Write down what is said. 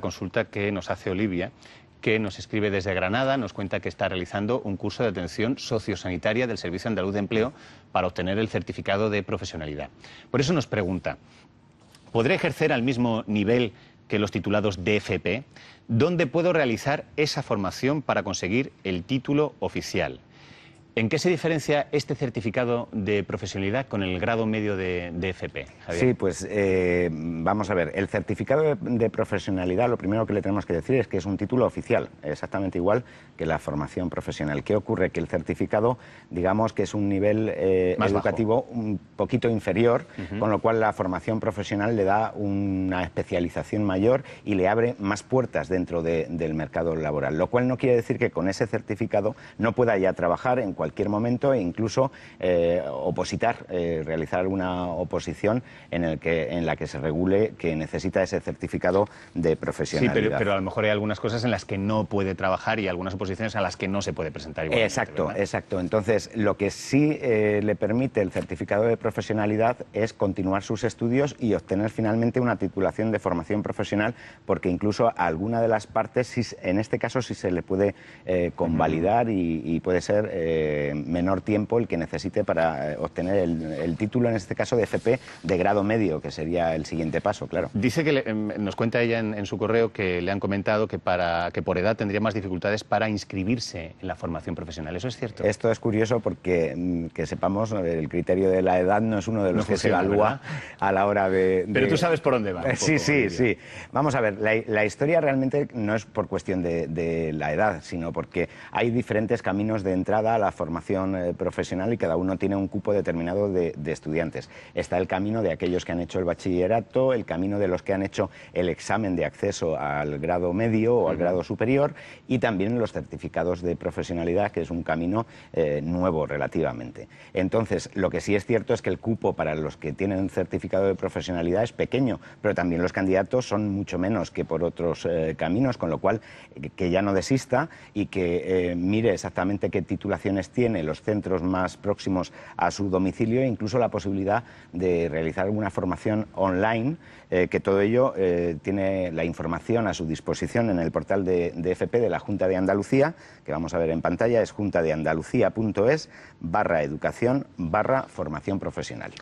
consulta que nos hace Olivia, que nos escribe desde Granada, nos cuenta que está realizando un curso de atención sociosanitaria del Servicio Andaluz de Empleo para obtener el certificado de profesionalidad. Por eso nos pregunta, ¿podré ejercer al mismo nivel que los titulados DFP? ¿Dónde puedo realizar esa formación para conseguir el título oficial? ¿En qué se diferencia este certificado de profesionalidad con el grado medio de, FP? Sí, pues eh, vamos a ver. El certificado de, profesionalidad, lo primero que le tenemos que decir es que es un título oficial, exactamente igual que la formación profesional. ¿Qué ocurre? Que el certificado, digamos que es un nivel eh, educativo un poquito inferior, con lo cual la formación profesional le da una especialización mayor y le abre más puertas dentro del mercado laboral. Lo cual no quiere decir que con ese certificado no pueda ya trabajar en cualquier cualquier momento e incluso eh, opositar, eh, realizar una oposición en, el que, en la que se regule que necesita ese certificado de profesionalidad. Sí, pero, a lo mejor hay algunas cosas en las que no puede trabajar y algunas oposiciones a las que no se puede presentar Exacto, exacto. Entonces, lo que sí eh, le permite el certificado de profesionalidad es continuar sus estudios y obtener finalmente una titulación de formación profesional, porque incluso alguna de las partes, en este caso, sí se le puede convalidar y, puede ser menor tiempo el que necesite para eh, obtener el, título, en este caso de FP de grado medio, que sería el siguiente paso, claro. Dice que em, nos cuenta ella en, su correo que le han comentado que, para, que por edad tendría más dificultades para inscribirse en la formación profesional. ¿Eso es cierto? Esto es curioso porque, mm, que sepamos, el criterio de la edad no es uno de los que se evalúa a la hora de, Pero tú sabes por dónde va. sí, sí, sí. Vamos a ver, la, historia realmente no es por cuestión de, la edad, sino porque hay diferentes caminos de entrada a la formación eh, profesional y cada uno tiene un cupo determinado de, estudiantes. Está el camino de aquellos que han hecho el bachillerato, el camino de los que han hecho el examen de acceso al grado medio o al grado superior y también los certificados de profesionalidad, que es un camino eh, nuevo relativamente. Entonces, lo que sí es cierto es que el cupo para los que tienen certificado de profesionalidad es pequeño, pero también los candidatos son mucho menos que por otros eh, caminos, con lo cual que ya no desista y que mire exactamente qué titulaciones tiene los centros más próximos a su domicilio e incluso la posibilidad de realizar alguna formación online, eh, que todo ello eh, tiene la información a su disposición en el portal de, de, FP de la Junta de Andalucía, que vamos a ver en pantalla, es juntadeandalucía.es barra educación barra formación profesional.